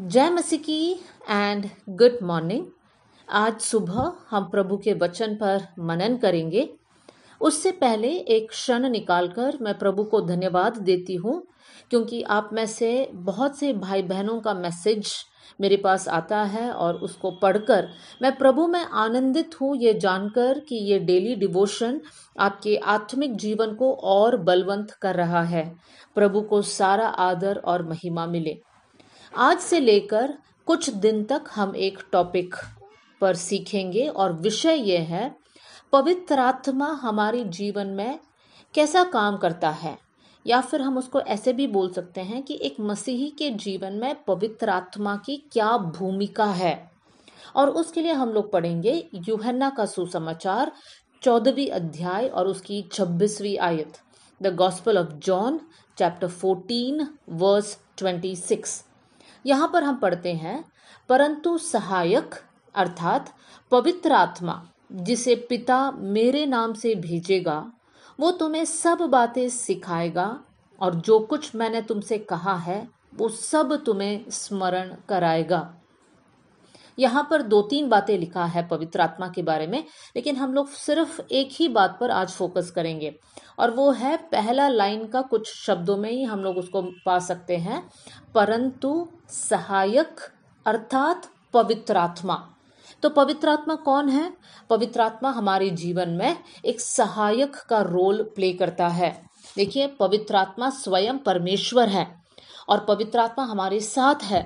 जय मसीह की and good morning आज सुबह हम प्रभु के वचन पर मनन करेंगे उससे पहले एक क्षण निकालकर मैं प्रभु को धन्यवाद देती हूँ क्योंकि आप में से बहुत से भाई बहनों का मैसेज मेरे पास आता है और उसको पढ़कर मैं प्रभु में आनंदित हूँ ये जानकर कि ये डेली डिवोशन आपके आत्मिक जीवन को और बलवंत कर रहा है प्रभु को सारा आदर और महिमा मिले आज से लेकर कुछ दिन तक हम एक टॉपिक पर सीखेंगे और विषय ये है पवित्र आत्मा हमारे जीवन में कैसा काम करता है या फिर हम उसको ऐसे भी बोल सकते हैं कि एक मसीही के जीवन में पवित्र आत्मा की क्या भूमिका है और उसके लिए हम लोग पढ़ेंगे युहन्ना का सुसमाचार चौदहवीं अध्याय और उसकी छब्बीसवीं आयत the gospel of John chapter fourteen verse twenty six यहाँ पर हम पढ़ते हैं परंतु सहायक अर्थात पवित्र आत्मा जिसे पिता मेरे नाम से भेजेगा वो तुम्हें सब बातें सिखाएगा और जो कुछ मैंने तुमसे कहा है वो सब तुम्हें स्मरण कराएगा यहाँ पर दो तीन बातें लिखा है पवित्र आत्मा के बारे में लेकिन हम लोग सिर्फ एक ही बात पर आज फोकस करेंगे और वो है पहला लाइन का कुछ शब्दों में ही हम लोग उसको पा सकते हैं परंतु सहायक अर्थात पवित्र आत्मा तो पवित्र आत्मा कौन है पवित्र आत्मा हमारे जीवन में एक सहायक का रोल प्ले करता है देखिए पवित्र आत्मा स्वयं परमेश्वर है और पवित्र आत्मा हमारे साथ है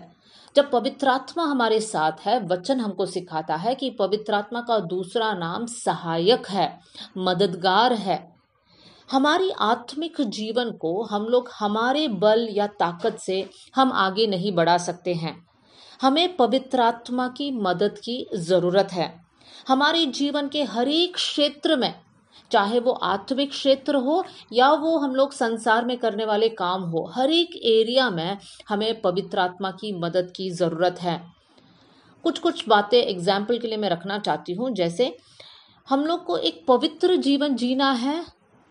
जब पवित्र आत्मा हमारे साथ है वचन हमको सिखाता है कि पवित्र आत्मा का दूसरा नाम सहायक है मददगार है हमारी आत्मिक जीवन को हम लोग हमारे बल या ताकत से हम आगे नहीं बढ़ा सकते हैं हमें पवित्र आत्मा की मदद की ज़रूरत है हमारे जीवन के हर एक क्षेत्र में चाहे वो आत्मिक क्षेत्र हो या वो हम लोग संसार में करने वाले काम हो हर एक एरिया में हमें पवित्र आत्मा की मदद की ज़रूरत है कुछ कुछ बातें एग्जाम्पल के लिए मैं रखना चाहती हूँ जैसे हम लोग को एक पवित्र जीवन जीना है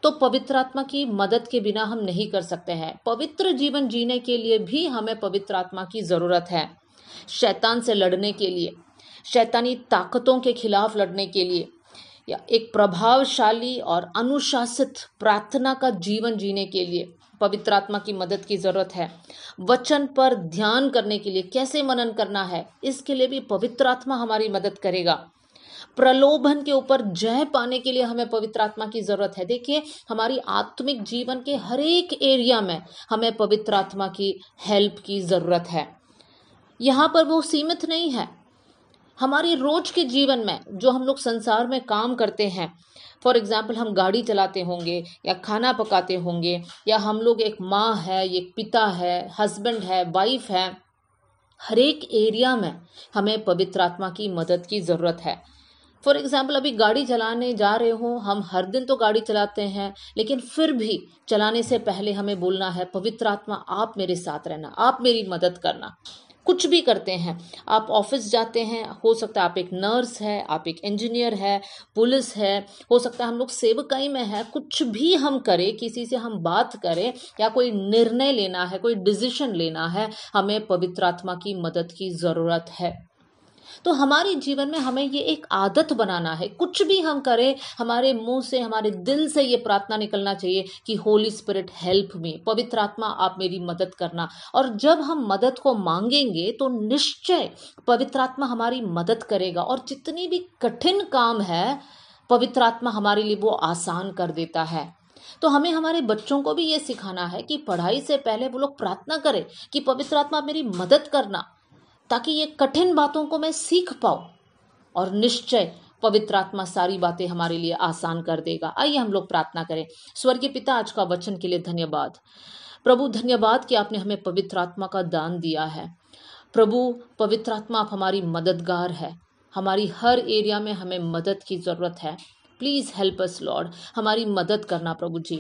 तो पवित्र आत्मा की मदद के बिना हम नहीं कर सकते हैं पवित्र जीवन जीने के लिए भी हमें पवित्र आत्मा की ज़रूरत है शैतान से लड़ने के लिए शैतानी ताकतों के खिलाफ लड़ने के लिए या एक प्रभावशाली और अनुशासित प्रार्थना का जीवन जीने के लिए पवित्र आत्मा की मदद की ज़रूरत है वचन पर ध्यान करने के लिए कैसे मनन करना है इसके लिए भी पवित्र आत्मा हमारी मदद करेगा प्रलोभन के ऊपर जय पाने के लिए हमें पवित्र आत्मा की ज़रूरत है देखिए हमारी आत्मिक जीवन के हर एक एरिया में हमें पवित्र आत्मा की हेल्प की ज़रूरत है यहाँ पर वो सीमित नहीं है हमारे रोज के जीवन में जो हम लोग संसार में काम करते हैं फॉर एग्ज़ाम्पल हम गाड़ी चलाते होंगे या खाना पकाते होंगे या हम लोग एक माँ है एक पिता है हस्बैंड है वाइफ है हर एक एरिया में हमें पवित्र आत्मा की मदद की ज़रूरत है फॉर एग्ज़ाम्पल अभी गाड़ी चलाने जा रहे हों हम हर दिन तो गाड़ी चलाते हैं लेकिन फिर भी चलाने से पहले हमें बोलना है पवित्र आत्मा आप मेरे साथ रहना आप मेरी मदद करना कुछ भी करते हैं आप ऑफिस जाते हैं हो सकता है आप एक नर्स है आप एक इंजीनियर है पुलिस है हो सकता है हम लोग सेवकाई में है कुछ भी हम करें किसी से हम बात करें या कोई निर्णय लेना है कोई डिसीजन लेना है हमें पवित्र आत्मा की मदद की ज़रूरत है तो हमारे जीवन में हमें ये एक आदत बनाना है कुछ भी हम करें हमारे मुंह से हमारे दिल से ये प्रार्थना निकलना चाहिए कि होली स्पिरिट हेल्प मी पवित्र आत्मा आप मेरी मदद करना और जब हम मदद को मांगेंगे तो निश्चय पवित्र आत्मा हमारी मदद करेगा और जितनी भी कठिन काम है पवित्र आत्मा हमारे लिए वो आसान कर देता है तो हमें हमारे बच्चों को भी ये सिखाना है कि पढ़ाई से पहले वो लोग प्रार्थना करें कि पवित्र आत्मा मेरी मदद करना ताकि ये कठिन बातों को मैं सीख पाऊँ और निश्चय पवित्र आत्मा सारी बातें हमारे लिए आसान कर देगा आइए हम लोग प्रार्थना करें स्वर्गीय पिता आज का वचन के लिए धन्यवाद प्रभु धन्यवाद कि आपने हमें पवित्र आत्मा का दान दिया है प्रभु पवित्र आत्मा आप हमारी मददगार है हमारी हर एरिया में हमें मदद की ज़रूरत है प्लीज़ हेल्प अस लॉर्ड हमारी मदद करना प्रभु जी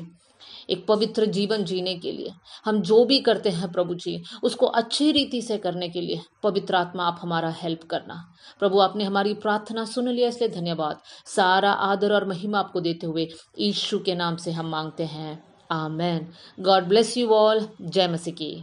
एक पवित्र जीवन जीने के लिए हम जो भी करते हैं प्रभु जी उसको अच्छी रीति से करने के लिए पवित्र आत्मा आप हमारा हेल्प करना प्रभु आपने हमारी प्रार्थना सुन लिया इसलिए धन्यवाद सारा आदर और महिमा आपको देते हुए ईशु के नाम से हम मांगते हैं amen God bless you all जय मसी की